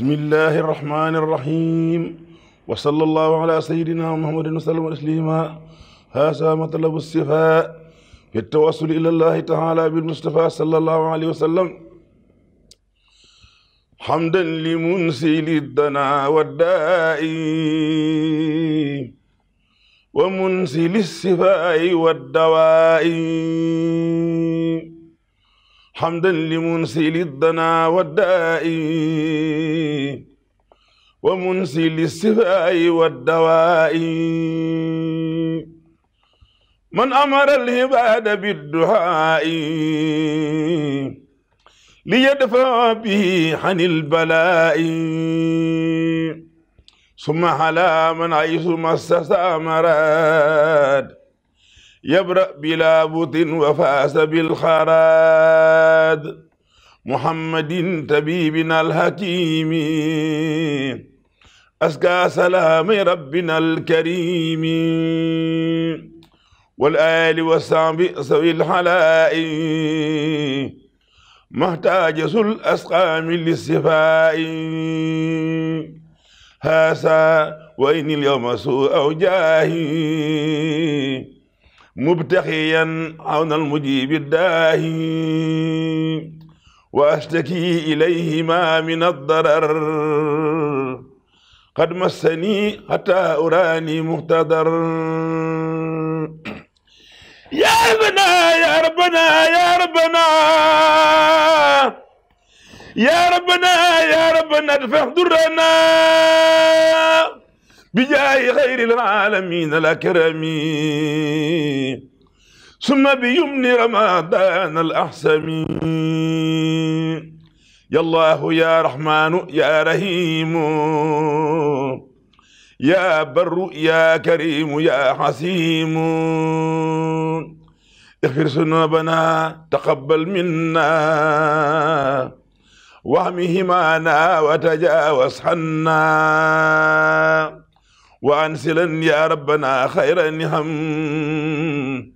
بسم الله الرحمن الرحيم وصلى الله على سيدنا محمد وسلم تسليما هذا مطلب الصفاء في التوصل إلى الله تعالى بالمصطفى صلى الله عليه وسلم حمدا لمنسل الدنا والدائي ومنسل الصفاء والدواء حمدا لمنسل الدنا والداء ومنسل السفاء والدواء من أمر العباد بالدعاء ليدفع به عن البلاء ثم على من عيث ما استثمرت يبرأ بلا بط وفاس بالخراد محمد طبيبنا الحكيم أزكى سلام ربنا الكريم والآل والصعب سوي الحلاء محتاج سل أسقام للصفاء هذا وإن اليوم سوء أوجاهي مبتغيا عون المجيب الداهي واشتكي اليه ما من الضرر قد مسني حتى اراني مهتدر يا ربنا يا ربنا يا ربنا يا ربنا يا ربنا ادفع درنا بجاه خير العالمين الأكرم ثم بيمن رمضان الأحسم يا الله يا رحمن يا رحيم يا بر يا كريم يا حسيم اغفر ذنوبنا تقبل منا وهمهمانا وتجاوز حنا وانسلن يا ربنا خير نهم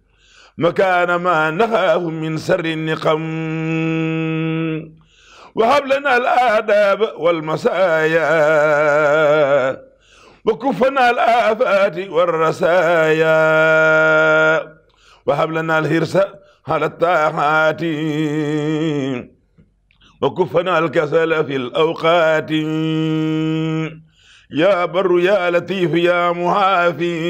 مكان ما نخاف من سر النقم وهب لنا الآداب والمسايا وكفنا الآفات والرسايا وهب لنا الهرس على الطاعات وكفنا الكسل في الأوقات يا بر يا لطيف يا محافي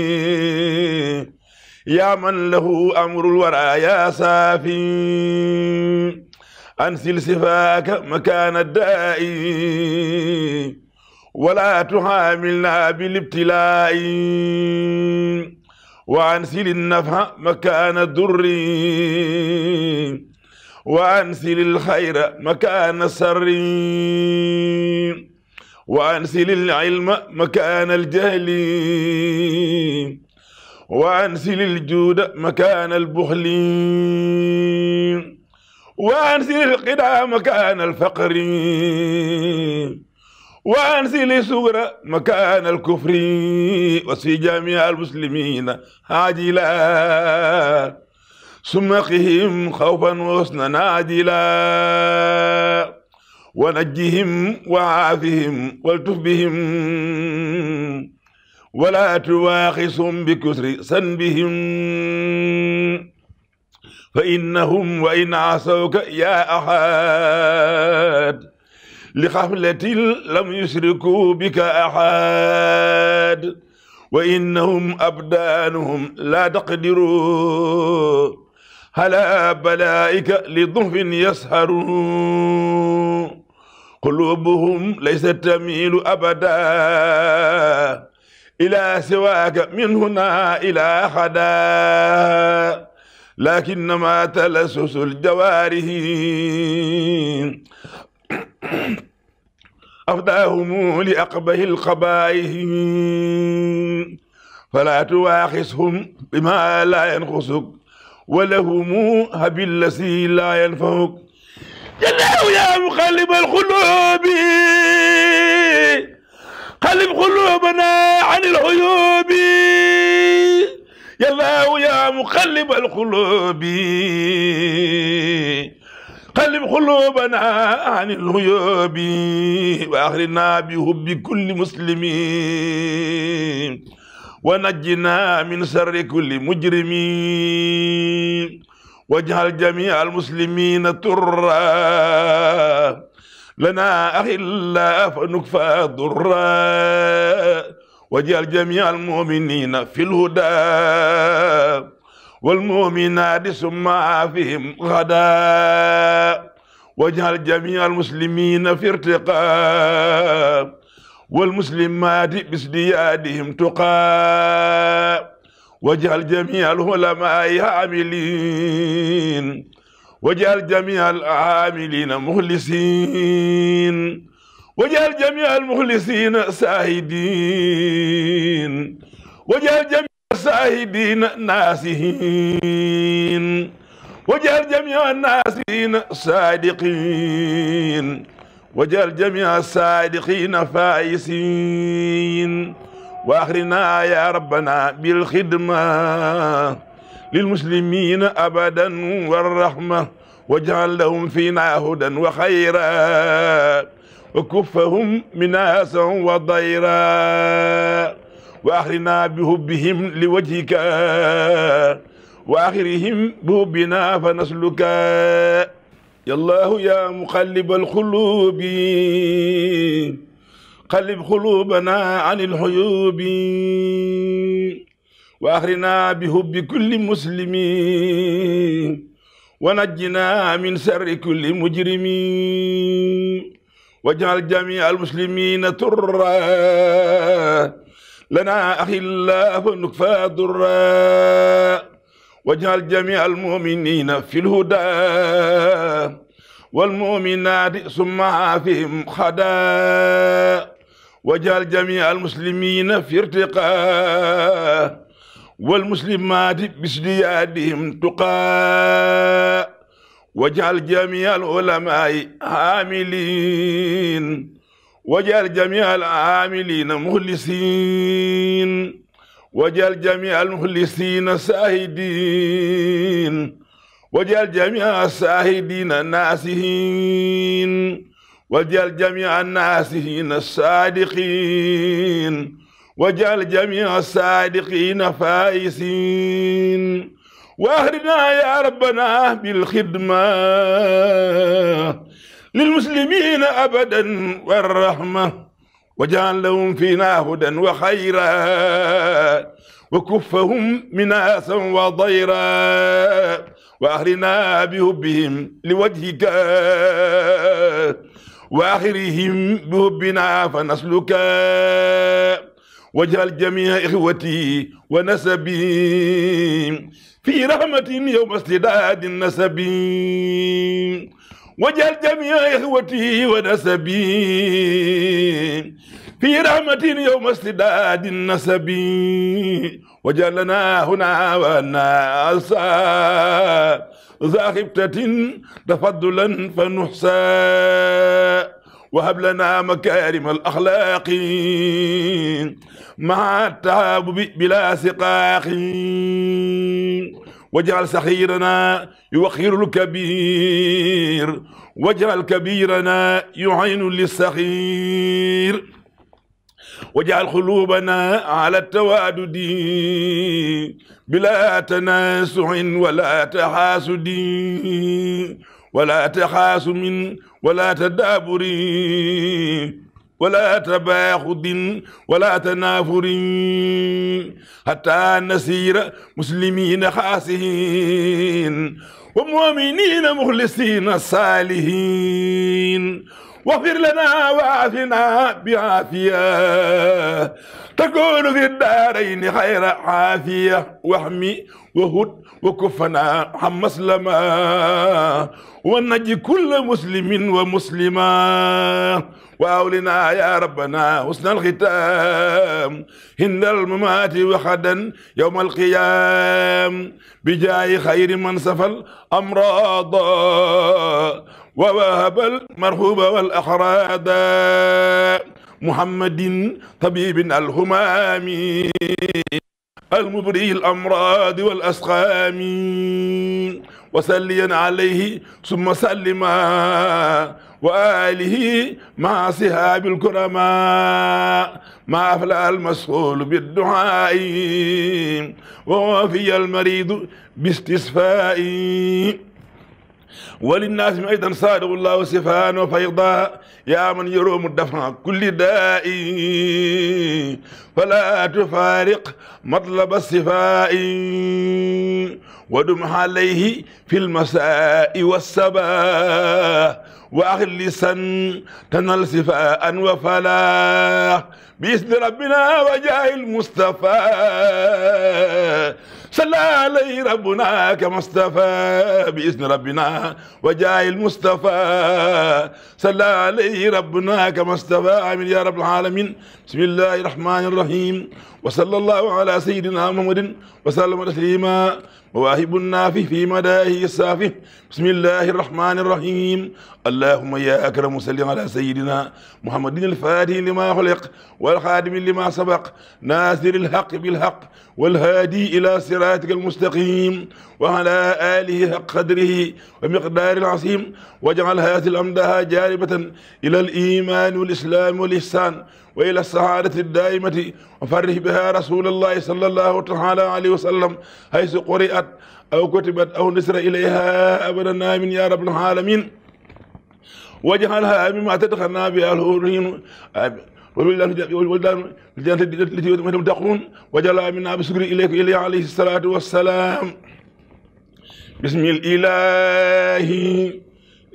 يا من له أمر الورى يا سافي أنسل صفاك مكان الدائي ولا تحاملنا بالابتلاء وأنسل النفع مكان الضر وأنسل الخير مكان السر وأنسل العلم مكان الجهل وأنسل الجود مكان البخل وأنسل القدع مكان الفقر وأنسل السور مكان الكفر وسي جميع المسلمين عاجلا ثم قهم خوفا وحسنا عاجلا ونجهم وعافهم والتف بهم ولا تواخصهم بكسر سنبهم فإنهم وإن عصوك يا أحد لقفلة لم يشركوا بك أحد وإنهم أبدانهم لا تقدروا هلا بلائك لضف يسهرون قلوبهم ليست تميل أبدا إلى سواك من هنا إلى حدا لكنما تلسس الجوارح أفداهم لأقبه القبائح فلا تواخسهم بما لا ينقصك ولهم هب الذي لا ينفعك جلاو يا مقلب القلوب قلب قلوبنا عن العيوب يا يا مقلب القلوب قلب قلوبنا عن الغيوب واخرنا بهب كل مسلم ونجنا من سر كل مجرمين واجعل جميع المسلمين ترا لنا أخلا فنكفى ضرا واجعل جميع المؤمنين في الهدى والمؤمنات سمع فيهم غدا واجعل جميع المسلمين في ارتقاء والمسلمات بازديادهم تقى واجعل جميع العلماء عاملين واجعل جميع العاملين مخلصين واجعل جميع المخلصين ساهدين واجعل جميع الساهدين ناسهين واجعل جميع الناسين صادقين واجعل جميع الصادقين فائسين واخرنا يا ربنا بالخدمه للمسلمين ابدا والرحمه واجعل لهم فينا هدى وخيرا وكفهم مناسا وضيرا واخرنا بهبهم لوجهك واخرهم بهبنا فنسلك يا الله يا مقلب القلوب قلب قلوبنا عن الحيوب وأخرنا بحب كل مسلم ونجنا من سر كل مجرم واجعل جميع المسلمين ترا لنا أخي الله نكفى ضرا واجعل جميع المؤمنين في الهدى والمؤمنات ثم فيهم خدا وجعل جميع المسلمين في ارتقاء والمسلمات بازديادهم تقاء وجعل جميع العلماء عاملين وجعل جميع العاملين مخلصين وجعل جميع المخلصين ساهدين وجعل جميع الساهدين ناسهين واجعل جميع الناسين الصادقين واجعل جميع الصادقين فائزين واهرنا يا ربنا بالخدمة للمسلمين أبدا والرحمة وجعل لهم فينا هدى وخيرا وكفهم مناسا وضيرا وأهلنا بهبهم لوجهك وآخرهم بهبنا فنسلك وجه جميع إخوتي ونسبي في رحمة يوم استداد النسب وجه جميع إخوتي ونسبي في رحمة يوم استداد النسب وجعلنا هنا الصاد ذا خفتة تفضلا فنحسى وهب لنا مكارم الأخلاق مع التعب بلا سقاق واجعل صغيرنا يوخر الكبير واجعل كبيرنا يعين للصغير واجعل قلوبنا على التوادد بلا تناسع ولا تحاسد ولا تخاصم ولا تدابر ولا تباخد ولا تنافر حتى نسير مسلمين خاسئين ومؤمنين مخلصين صالحين واغفر لنا وعافنا بعافية تكون في الدارين خير عافية واحمي وهد وكفنا عن مسلما ونجي كل مسلم ومسلما وأولنا يا ربنا حسن الختام عند الممات وخدا يوم القيام بجاه خير من سفل أمراضا ووهب المرهوب والأحراد محمد طبيب الهمام المبري الأمراض والأسقام وسليا عليه ثم سلما وآله مع صحاب الكرماء ما أفلى المسؤول بالدعاء ووافي المريض باستشفاء وللناس أيضا صادق الله سفهان فيضاء يا من يروم الدفع كل داء فلا تفارق مطلب الصفاء ودم عليه في المساء والصباح وأخلصا تنال صفاء وفلا باسم ربنا وجاه المصطفى صلى عليه ربنا كمصطفى بإذن ربنا وجاء المصطفى صلى عليه ربنا كمصطفى آمين يا رب العالمين بسم الله الرحمن الرحيم وصلى الله على سيدنا محمد وسلم تسليما وواهب النافي في مداه السافه بسم الله الرحمن الرحيم اللهم يا أكرم صل على سيدنا محمد الفاتح لما خلق والخادم لما سبق ناصر الحق بالحق والهادي إلى صراطك المستقيم وعلى آله حق قدره ومقدار العظيم واجعل هذه الأمدها جاربة إلى الإيمان والإسلام والإحسان وإلى السعادة الدائمة وفرح بها رسول الله صلى الله تعالى عليه وسلم حيث قرئت أو كتبت أو نسر إليها أبدا آمين يا رب العالمين وجعلها مما تدخلنا بها الهورين الجنة التي تدخلون وجعلها منا بسكر إليك إليه عليه الصلاة والسلام بسم الإله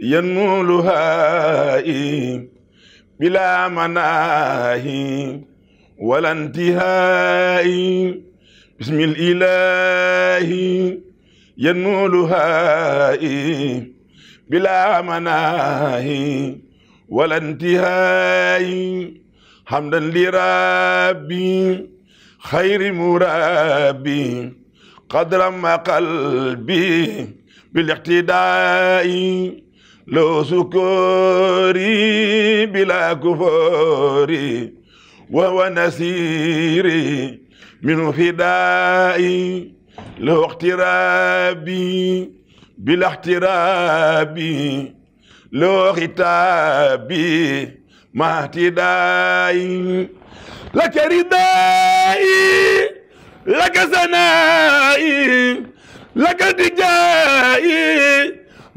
ينمو لهائي إيه؟ بلا مناه ولا انتهاء بسم الإله ينولها بلا مناه ولا انتهاء حمدا لربي خير مربي قدر ما قلبي بالاقتداء لو سكوري بلا كفوري وهو نسيري من فدائي لو اقترابي بلا احترابي لو ختابي ما اهتدائي لك ردائي لك سنائي لك دجائي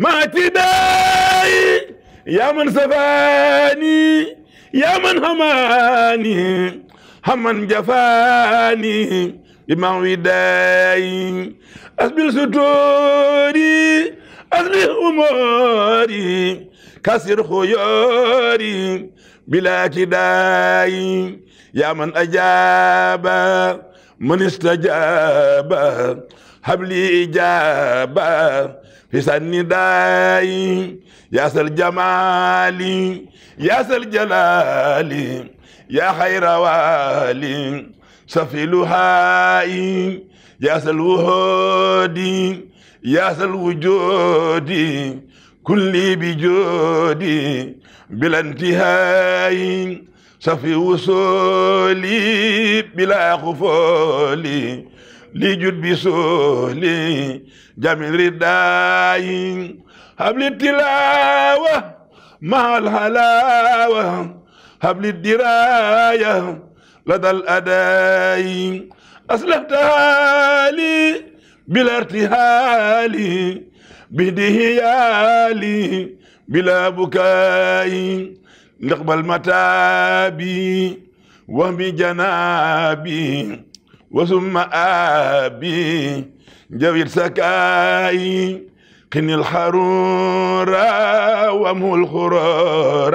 ما اعتدائي يا من سفاني يا من هماني هما جفاني بما وداي أسبل ستوري أسبل أموري كسر خياري بلا كداي يا من أجاب من استجاب هب لي إجابة حسن النداء يا ذا الجمال يا ذا الجلال يا خير والي صفي لهاء يا ذا الوهود يا ذا الوجود كل بجود بلا انتهاء صفي وصولي بلا خفولي لجد بسولي جميل رداين هب التلاوة مع الهلاوة هب للدراية لدى الأدائين أصلحتها لي بلا ارتهال لي بلا بكاء نقبل متابي وهم جنابي وثم آبي جوير سكاي قن الحرور ومه الخرور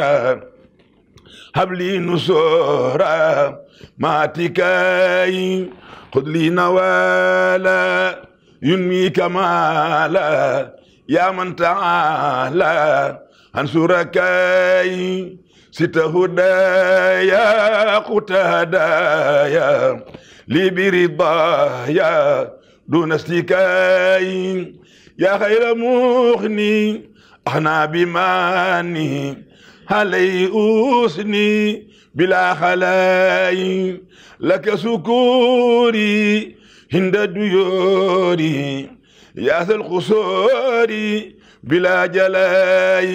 هب لي نصورا ما تكاي خذ لي نوالا ينمي كمالا يا من تعالى انصركاي ست هدايا قت هدايا لي يا دون استكاي يا خير مغني أحنا بماني علي أوسني بلا خلاي لك سكوري هند ديوري يا ذا القصور بلا جلاي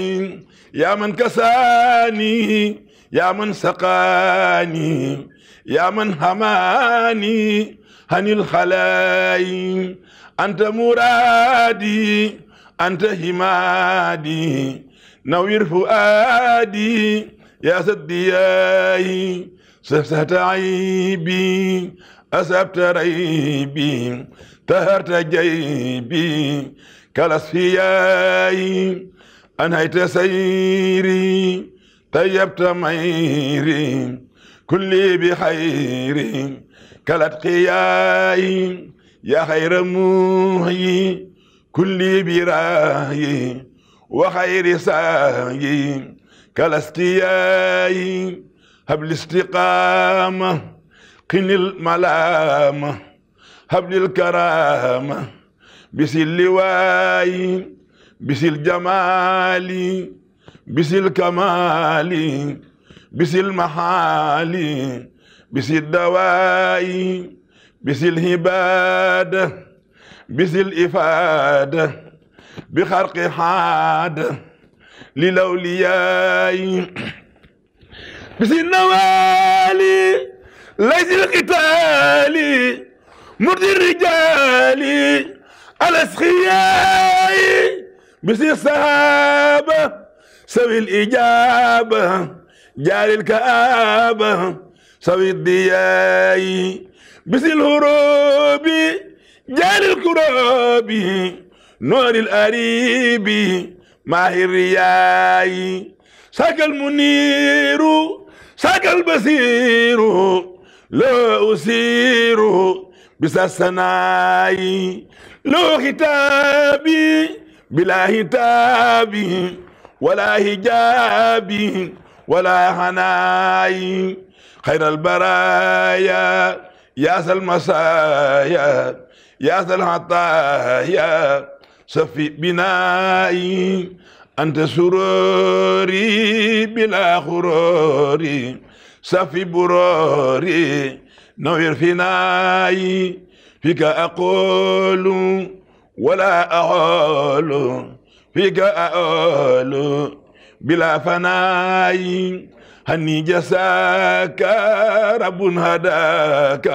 يا من كساني يا من سقاني يا من هماني هني الخلايم أنت مرادي أنت همادي نوير فؤادي يا سدياي سفسهت عيبي أسبت ريبي تهرت جيبي كالأسفياي أنهيت سيري طيبت ميري كلي بخير كالاتقياء يا خير موحي كلي براي وخير ساي كالاستياي هب الاستقامة قن الملامة هب الكرامة بس اللواي بس الجمال بس الكمال بس المحالي بس الدواي بس الهباد بس الإفاد بخرق حاد للأولياء بس النوالي ليس القتال مرد الرجال الأسخياء بس الصحابة سوي الإجابة جاري الكآبة سوي الدياي بس الهروب جاري الكراب نور القريب ماهي الرياي ساك المنير ساك البصير لا أسير بس السناي لو كتابي بلا هتابي ولا هجابي ولا حناي خير البرايا يا المسايا يا العطايا صفي بنائي أنت سروري بلا غروري صفي بروري نوير فيناي فيك أقول ولا أقول فيك أقول بلا فناء هني جساك رب هداك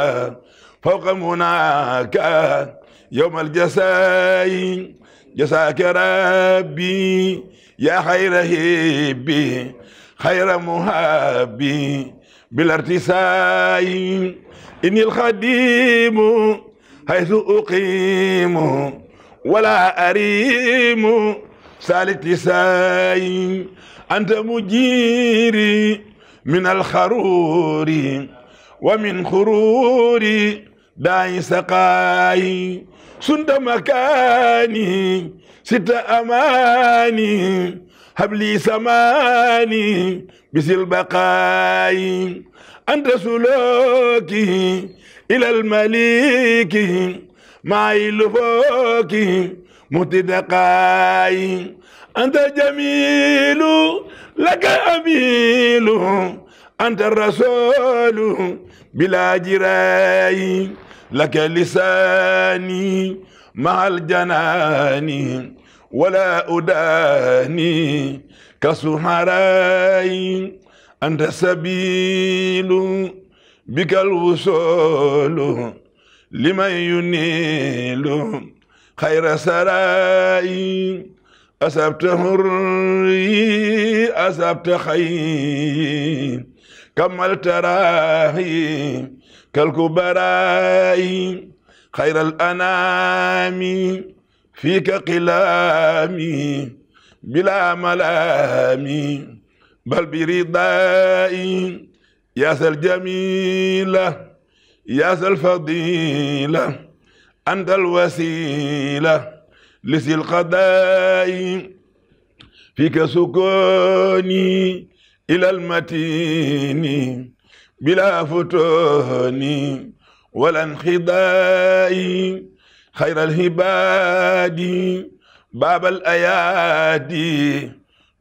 فوق مناك يوم الجساي جساك ربي يا خير هبي خير مهابي بلا ارتساء إني الخديم حيث أقيم ولا أريم ثالث لساي أنت مجيري من الخرور ومن خرور داي سقاي سند مكاني ست أماني هب لي سماني بس البقاي أنت سلوكي إلى المليك معي لفوكي متدقاي أنت جميل لك أميل أنت الرسول بلا جراي لك لساني مع الجنان ولا أداني كسحراي أنت سبيل بك الوصول لمن ينيل خير سرائي أسبت هري أسبت خير كملت راهي كالكبرائي خير الأنام فيك قلامي بلا ملامي بل برضائي يا ذا الجميلة يا ذا الفضيلة أنت الوسيلة لسي القضاء فيك سكوني إلى المتين بلا فتون ولا انخضاء خير الهباد باب الأيادي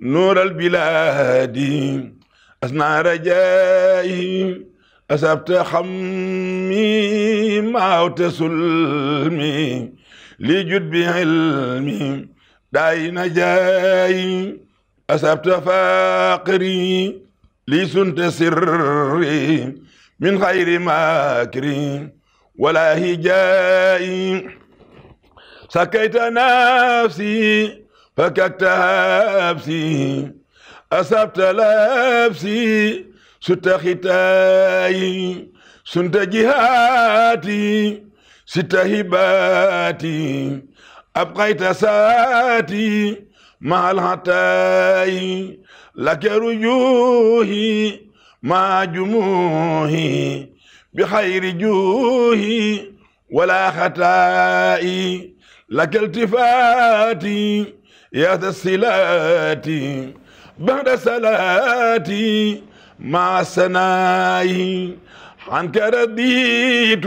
نور البلاد أصنع رجائي أسبت خمي ما سلمي لجد بعلمي داي نجاي أسبت فاقري لي سنت سري من خير ماكري ولا هجائي سكيت نفسي فككت هابسي أسبت لابسي ست ختاي سنت جهاتي ست هباتي أبقيت ساتي مع الهتاي لك رجوهي مع جموهي بخير جوهي ولا ختائي لك التفاتي يا ذا الصلاتي بعد صلاتي مع سنائي عنك رضيت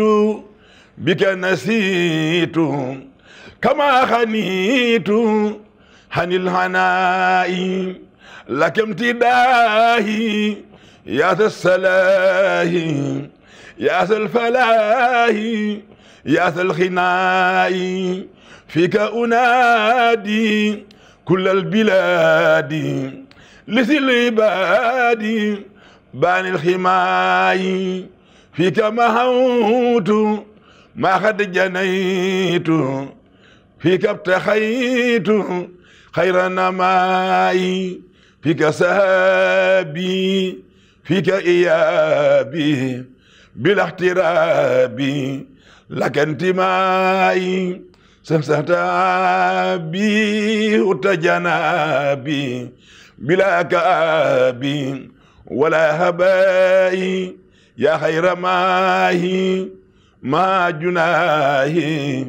بك نسيت كما خنيت عن الهناء لك امتداهي يا ذا السلاه يا ذا الفلاه يا ذا الغناء فيك أنادي كل البلاد لسل عبادي بان الخماي فيك ما هوت ما قد جنيت فيك ابتخيت خير نمائي فيك سهابي فيك إيابي بلا احترابي لك انتمائي سمسحت أبي وتجنابي بلا كابي ولا هبائي يا خير هي ما جناهي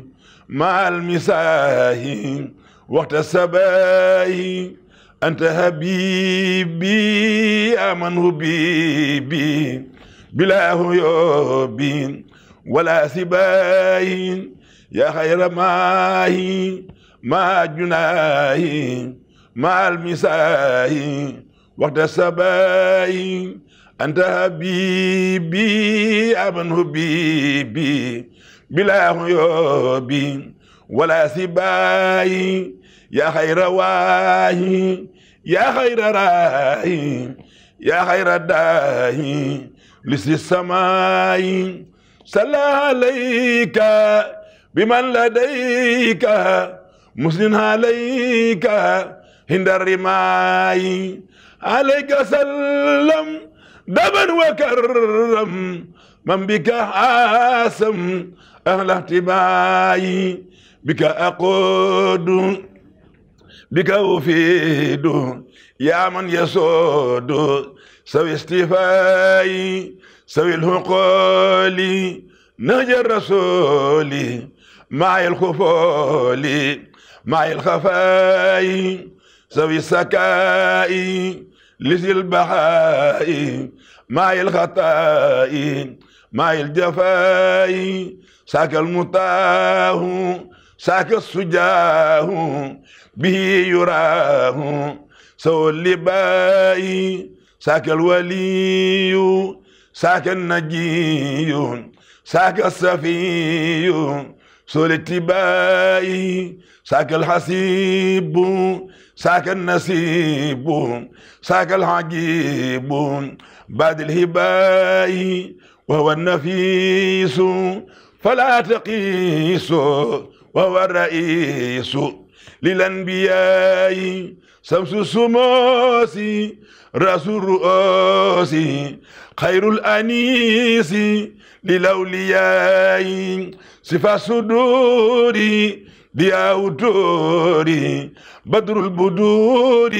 مع المساهي وقت السباه أنت حبيبي يا من حبيبي بلا هيوب ولا سباهي يا خير هي ما جناهي مع المساهي وقت السباه أنت حبيبي أمن حبيبي بلا غيوبي ولا سباي يا خير واي يا خير راي يا خير داي لس السماء صلى عليك بمن لديك مسلم عليك هند الرماي عليك سلم دما وكرم من بك حاسم أهل احتبائي بك أقود بك أفيد يا من يسود سوي استفائي سوي الهقول نهج الرسول معي الخفول معي الخفاي سوي السكائي لذي البهاء ماي الخطاي ماي الجفاي ساك المطاه ساك السجاه به يراه سو اللباي ساك الولي ساك النجي ساك السفي سول باي ساك الحسيب ساك النسيب ساك الحجيب بعد الهباء وهو النفيس فلا تقيس وهو الرئيس للأنبياء سمس سموسي رأس الرؤوس خير الأنيس للأولياء صفا صدوري ضياء دوري بدر البدور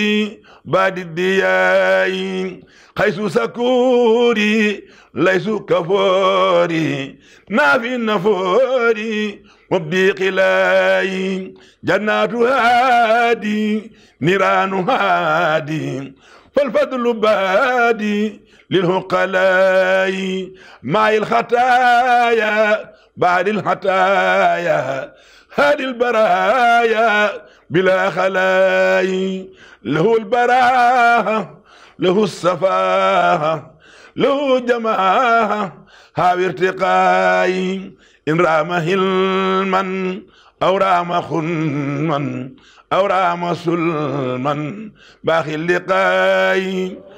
بعد الضياء حيث سكوري ليس كفوري نافي النفوري وابدي قلاي جنات هادي نيران هادي والفضل بادي للهقلاء مع الخطايا بعد الخطايا هذه البرايا بلا خلاي له البراءة له الصفاء له جماعة هاو ارتقاي إن رام هلما أو رام خنما أو رام سلما باخي اللقاي